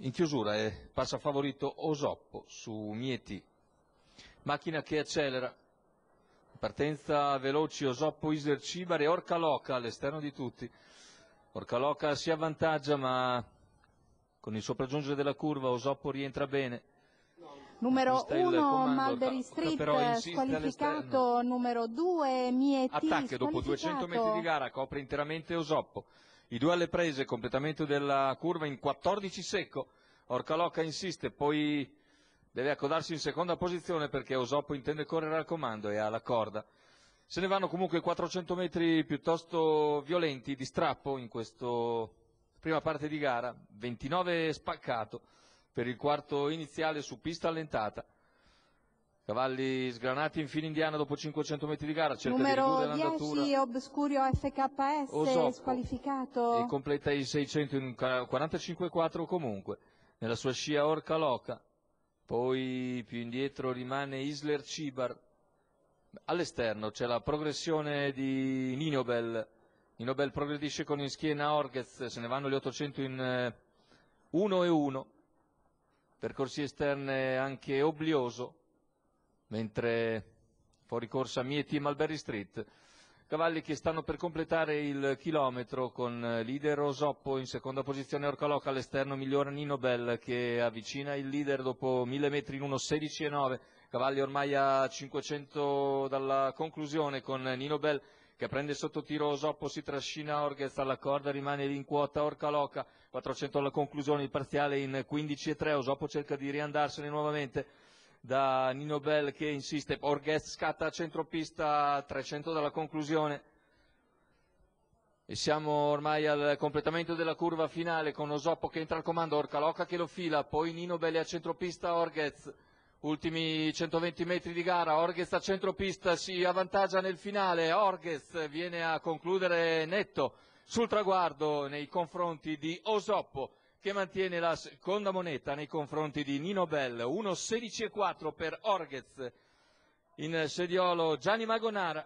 In chiusura è passa favorito Osoppo su Mieti, macchina che accelera. Partenza veloce Osoppo, Iser, Cibar e Loca all'esterno di tutti. Orca Loca si avvantaggia ma con il sopraggiungere della curva Osoppo rientra bene. Numero 1 Malberi Street squalificato, numero 2 Mieti Attacche dopo 200 metri di gara, copre interamente Osoppo. I due alle prese, completamento della curva in 14 secco. Orcalocca insiste, poi deve accodarsi in seconda posizione perché Osopo intende correre al comando e ha la corda. Se ne vanno comunque 400 metri piuttosto violenti di strappo in questa prima parte di gara, 29 spaccato per il quarto iniziale su pista allentata. Cavalli sgranati in fine indiana dopo 500 metri di gara, cerca Numero di ridurre 10 Obscurio FKS Osocco, squalificato. E completa i 600 in 45-4 comunque. Nella sua scia Orca Loca. Poi più indietro rimane Isler Cibar. All'esterno c'è la progressione di Ninobel. Ninobel progredisce con in schiena Orgez, se ne vanno gli 800 in 1 eh, e 1. Percorsi esterne anche Oblioso mentre fuori corsa Mieti e Malberry Street. Cavalli che stanno per completare il chilometro con eh, leader Osoppo in seconda posizione Orcaloca all'esterno migliora Nino Bell che avvicina il leader dopo 1000 metri in 1.16.9. Cavalli ormai a 500 dalla conclusione con Nino Bell che prende sotto tiro Osoppo, si trascina Orghez alla corda, rimane lì in quota Orcaloca, 400 alla conclusione, il parziale in 15 e 3, Osoppo cerca di riandarsene nuovamente, da Nino Bell che insiste, Orghez scatta a centropista, 300 dalla conclusione. E siamo ormai al completamento della curva finale con Osoppo che entra al comando, Orcaloca che lo fila, poi Nino Belli a centropista, Orghez. Ultimi 120 metri di gara, Orghez a centropista si avvantaggia nel finale, Orghez viene a concludere netto sul traguardo nei confronti di Osoppo che mantiene la seconda moneta nei confronti di Nino Bell, 1,16,4 per Orghez, in sediolo Gianni Magonara,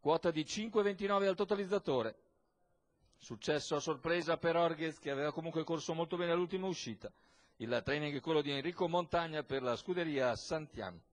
quota di 5,29 al totalizzatore. Successo a sorpresa per Orghez che aveva comunque corso molto bene all'ultima uscita. Il training è quello di Enrico Montagna per la scuderia Santiano.